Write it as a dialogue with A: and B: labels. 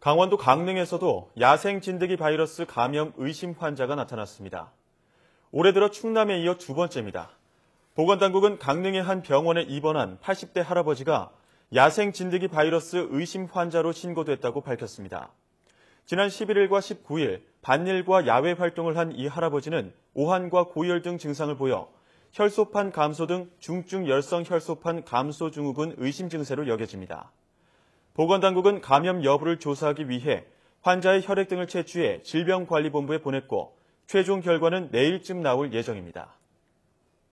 A: 강원도 강릉에서도 야생 진드기 바이러스 감염 의심 환자가 나타났습니다. 올해 들어 충남에 이어 두 번째입니다. 보건당국은 강릉의 한 병원에 입원한 80대 할아버지가 야생 진드기 바이러스 의심 환자로 신고됐다고 밝혔습니다. 지난 11일과 19일 반일과 야외 활동을 한 이 할아버지는 오한과 고열 등 증상을 보여 혈소판 감소 등 중증 열성 혈소판 감소 증후군 의심 증세로 여겨집니다. 보건당국은 감염 여부를 조사하기 위해 환자의 혈액 등을 채취해 질병관리본부에 보냈고 최종 결과는 내일쯤 나올 예정입니다.